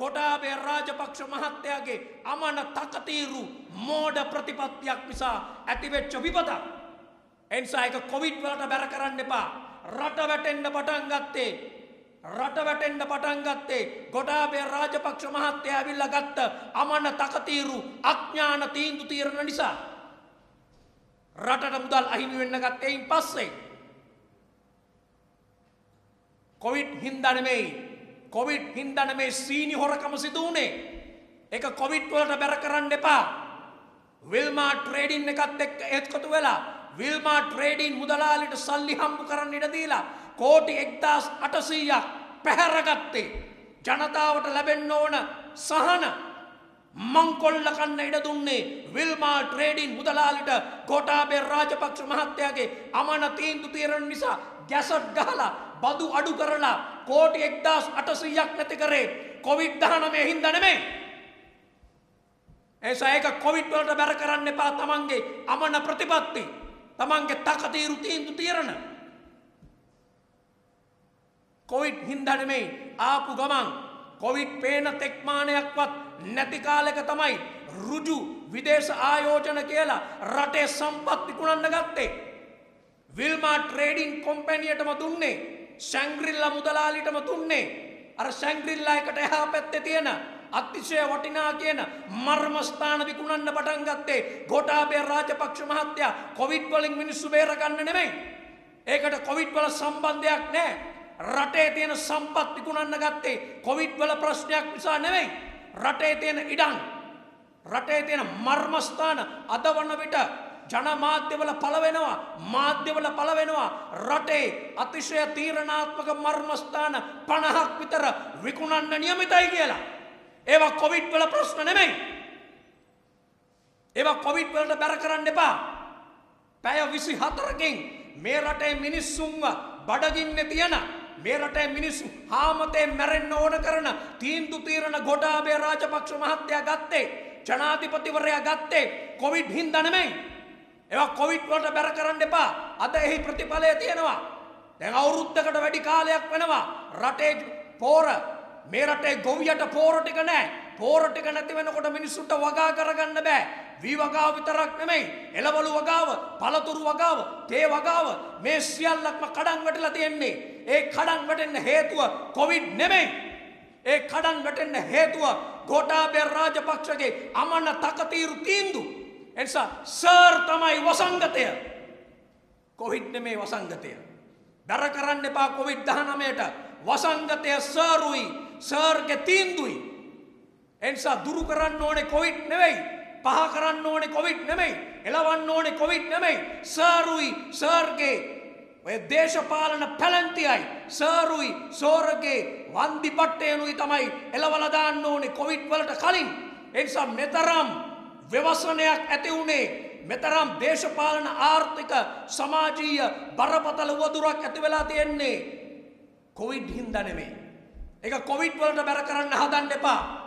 කොටාබේ රාජපක්ෂ මහත්තයාගේ අමන තකතීරු මෝඩ ප්‍රතිපත්තියක් නිසා ඇතිවෙච්ච විපතක්. එනිසා එක කොවිඩ් වලට බැර කරන්න එපා. රට වැටෙන්න පටන් ගත්තේ. රට වැටෙන්න පටන් ගත්තේ ගොඩාබේ රාජපක්ෂ මහත්තයා ඇවිල්ලා ගත්ත අමන තකතීරු අඥාන තීන්දු තීරණ නිසා. රටට මුදල් අහිමි වෙන්න ගත්තේයින් පස්සේ. කොවිඩ් හින්දා නෙමෙයි කොවිට් හින්දන මේ සීනි හොරකම සිදුවනේ එක කොවිට් වලට බැර කරන්න එපා විල්මා ට්‍රේඩින් එකත් එක් එත්කොතු වෙලා විල්මා ට්‍රේඩින් මුදලාලිට සල්ලි හම්බු කරන්න ඉඩදීලා කෝටි එක්දස් අටසීයක් පැහැරගත්තේ ජනතාවට ලැබෙන්න ඕන සහන මංකොල්ල කන්න ඉඩ දුන්නේ විල්මා ට්‍රේඩින් මුදලාලිට ගෝටාබේ රාජපක්ෂ මහත්තයාගේ අමන තීන්දු තීරණ නිසා ගැසට් ගහලා බදු අඩු කරලා කෝටි එක්දස් අටසීයක් නැති කරේ කොවිඩ් දහනමය හින්ද නෙමේ. ඒසා ඒක කොවිඩ් වලට බැර කරන්න එපා තමන්ගේ අමන ප්‍රතිපත්ති තමන්ගේ තකතීරු තීන්දු තීරණ. කොවිඩ් හින්දා නෙමෙයි ආපු ගමන් කොවිඩ් පේන තෙක්මානයක්වත් නැති කාලෙක තමයි ඍජු විදේශ ආයෝජන කියලා රටේ සම්පත් විකුණන්න ගත්තේ. විල්මා ට්‍රේඩින් කොම්පැනියටම දුන්නේ ශැංග්‍රිල්ල මුදලාලිටම දුන්නේ. අර ශැංග්‍රිල්ලා එකට එහා පැත්තේ තියෙන අතිශය වටිනා කියන මර්මස්ථාන විකුණන්න පටන් ගත්තේ ගෝඨාභය රාජපක්ෂ මහත්තයා කොවිඩ් වලින් මිනිස්සු බේර ගන්න නෙමෙයි. ඒකට කොවිඩ් වල සම්බන්ධයක් නැහැ. රටේ තියෙන සම්පත් විකුණන්න ගත්තේ කොවිඩ් වල ප්‍රශ්නයක් නිසා නෙමෙයි. රටේ තියෙන ඉඩම් රටේ තියෙන මර්මස්ථාන අද වන විට ජනමාධ්‍යවල පලවෙනවා මාධ්‍යවල පලවෙනවා රටේ අතිශය තීරණාත්මක මර්මස්ථාන පණහක් විතර විකුණන්න නියමිතයි කියලා. ඒවා කොවිට් වල ප්‍රශ්න නෙමෙයි. ඒවා කොවිට් වලට බැර කරන්න එපා. පැය විසි හතරකින් මේ රටේ මිනිස්සුන්ව බඩගින්න තියන මේ රටේ මිනිස්සු හාමතේ මැරෙන්න ඕන කරන තීන්දු තීරණ ගොඩාබේ රාජපක්ෂ මහත්තයා ගත්තේ ජනාධිපතිවරයා ගත්තේ කොවිඩ් හින්දා නෙමෙයි ඒවා කොවිඩ් වලට බැර කරන්න එපා. අද එහි ප්‍රතිඵලය තියෙනවා. දැන් අවුරුද්දකට වැඩි කාලයක් වෙනවා. රටේ පෝර මේ රටේ ගොවියට පෝර ටික නැහැ. පෝර ටික නැති වෙනකොට මිනිස්සුන්ට වගා කරගන්න බෑ. වී වගාව විතරක් නෙමෙයි. එළවලු වගාව, පළතුරු වගාව, තේ වගාව මේ සියල්ලක්ම කඩන් වැටලා තියෙන්නේ. ඒ කඩන් වැටෙන්න හේතුව කොවිඩ් නෙමෙයි. ඒ කඩන් වැටෙන්න හේතුව ගෝඨාභය රාජපක්ෂගේ අමන තකතිරු තීන්දුව. එනිසා සර් තමයි වසංගතය. කොවිඩ් නෙමේ වසංගතය. දර කරන්න එපා කොවිඩ් 19ට වසංගතය සර්ුයි සර්ගේ තීන්දුවයි. එනිසා දුරු කරන්න ඕනේ කොවිඩ් නෙවෙයි. පහ කරන්න ඕනේ කොවිඩ් නෙමෙයි. එලවන්න ඕනේ කොවිඩ් නෙමෙයි. සර්ුයි සර්ගේ ඔය දේශපාලන පැලැන්තියයි සර්ුයි සෝරගේ වන්දි පට්ටයනුයි තමයි එලවලා දාන්න ඕනේ කොවිඩ් වලට කලින්. එනිසා මෙතරම් ව්‍යවසනයක් ඇති වුණේ මෙතරම් දේශපාලන ආර්ථික සමාජීය බරපතල වදුරක් ඇති වෙලා තියෙන්නේ කොවිඩ් හින්දා නෙමෙයි. ඒක කොවිඩ් වලට බැර කරන්න හදන්න එපා.